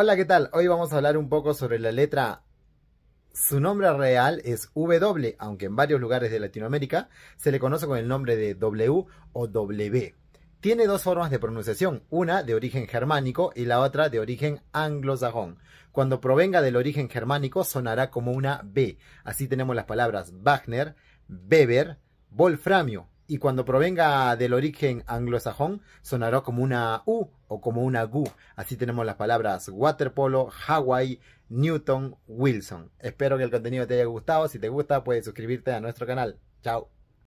Hola, ¿qué tal? Hoy vamos a hablar un poco sobre la letra. Su nombre real es W, aunque en varios lugares de Latinoamérica se le conoce con el nombre de W o W. Tiene dos formas de pronunciación, una de origen germánico y la otra de origen anglosajón. Cuando provenga del origen germánico sonará como una B. Así tenemos las palabras Wagner, Weber, Wolframio, y cuando provenga del origen anglosajón sonará como una U o como una GU. Así tenemos las palabras waterpolo, Hawaii, Newton, Wilson. Espero que el contenido te haya gustado. Si te gusta, puedes suscribirte a nuestro canal. Chao.